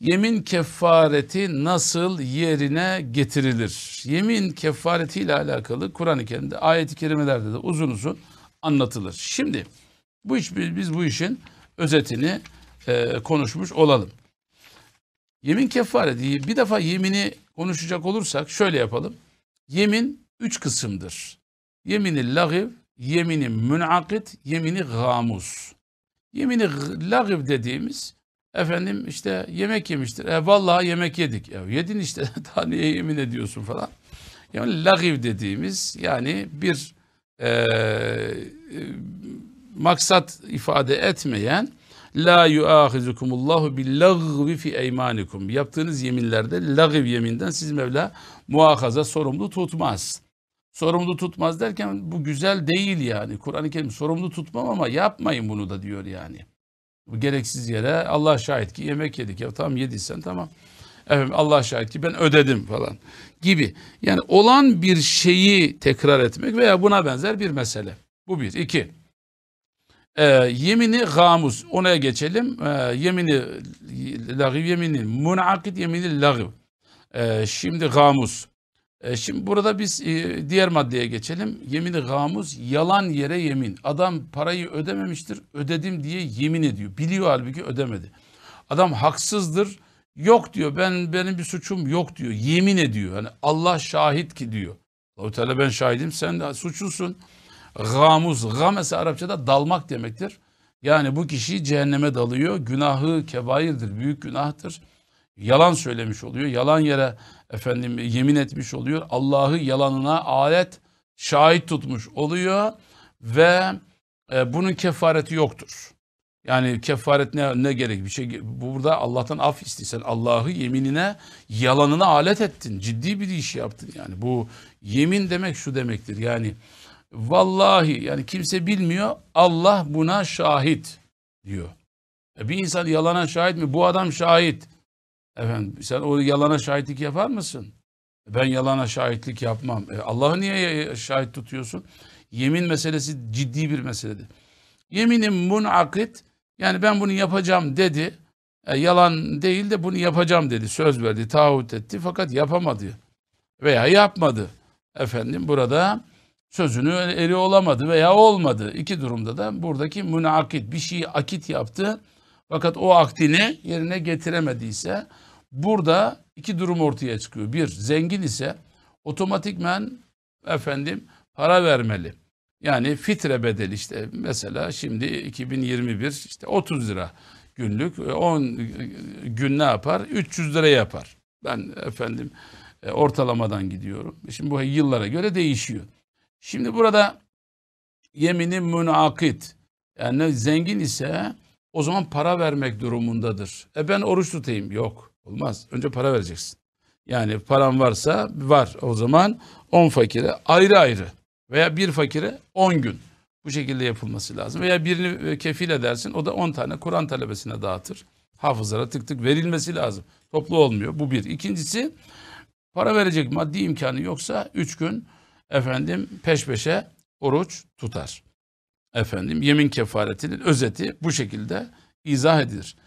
yemin kefareti nasıl yerine getirilir? Yemin kefareti ile alakalı Kur'an-ı Kerim'de ayet-i kerimelerde de uzun uzun anlatılır. Şimdi bu iş, biz bu işin özetini e, konuşmuş olalım. Yemin kefareti bir defa yemini konuşacak olursak şöyle yapalım. Yemin üç kısımdır. Yemini lagiv, yemini münakit, yemini gamuz. Yemini lagiv dediğimiz Efendim işte yemek yemiştir. E vallahi yemek yedik. ya. E, yedin işte. Daha niye yemin ediyorsun falan. Yani lagiv dediğimiz yani bir e, e, maksat ifade etmeyen La yuahizukumullahu billagvi fi eymanikum. Yaptığınız yeminlerde lagiv yeminden siz Mevla muahaza sorumlu tutmaz. Sorumlu tutmaz derken bu güzel değil yani. Kur'an-ı Kerim sorumlu tutmam ama yapmayın bunu da diyor yani. Gereksiz yere Allah şahit ki yemek yedik ya tamam yediysen tamam. Efendim Allah şahit ki ben ödedim falan gibi. Yani olan bir şeyi tekrar etmek veya buna benzer bir mesele. Bu bir. iki. Ee, yemini gamuz. Ona geçelim. Ee, yemini lagiv yemini munakit yemini lagiv. Ee, şimdi gamuz. E, şimdi burada biz e, diğer maddeye geçelim. Yemini gamuz yalan yere yemin. Adam parayı ödememiştir. Ödedim diye yemin ediyor. Biliyor halbuki ödemedi. Adam haksızdır. Yok diyor. Ben benim bir suçum yok diyor. Yemin ediyor. Hani Allah şahit ki diyor. Allahu Teala ben şahidim sen de suçlusun. Gamuz. Gam ise Arapçada dalmak demektir. Yani bu kişi cehenneme dalıyor. Günahı kebairdir. Büyük günahtır yalan söylemiş oluyor. Yalan yere efendim yemin etmiş oluyor. Allah'ı yalanına alet şahit tutmuş oluyor ve e, bunun kefareti yoktur. Yani kefaret ne, ne gerek bir şey burada Allah'tan af istiyorsan Allah'ı yeminine yalanına alet ettin. Ciddi bir iş yaptın yani. Bu yemin demek şu demektir. Yani vallahi yani kimse bilmiyor Allah buna şahit diyor. E, bir insan yalana şahit mi? Bu adam şahit. Efendim sen o yalana şahitlik yapar mısın? Ben yalana şahitlik yapmam. E, Allah'ı niye şahit tutuyorsun? Yemin meselesi ciddi bir meseledir. Yeminim munakit yani ben bunu yapacağım dedi. E, yalan değil de bunu yapacağım dedi. Söz verdi, taahhüt etti fakat yapamadı. Veya yapmadı. Efendim burada sözünü eri olamadı veya olmadı. İki durumda da buradaki münakit bir şeyi akit yaptı. Fakat o akdini yerine getiremediyse Burada iki durum ortaya çıkıyor. Bir, zengin ise otomatikmen efendim para vermeli. Yani fitre bedeli işte mesela şimdi 2021 işte 30 lira günlük 10 e, gün ne yapar? 300 lira yapar. Ben efendim e, ortalamadan gidiyorum. Şimdi bu yıllara göre değişiyor. Şimdi burada yeminin münakit yani zengin ise o zaman para vermek durumundadır. E ben oruç tutayım. Yok. Olmaz. Önce para vereceksin. Yani paran varsa var o zaman 10 fakire ayrı ayrı veya bir fakire 10 gün bu şekilde yapılması lazım. Veya birini e, kefil edersin o da 10 tane Kur'an talebesine dağıtır. Hafızlara tık tık verilmesi lazım. Toplu olmuyor bu bir. İkincisi para verecek maddi imkanı yoksa 3 gün efendim peş peşe oruç tutar. Efendim yemin kefaretinin özeti bu şekilde izah edilir.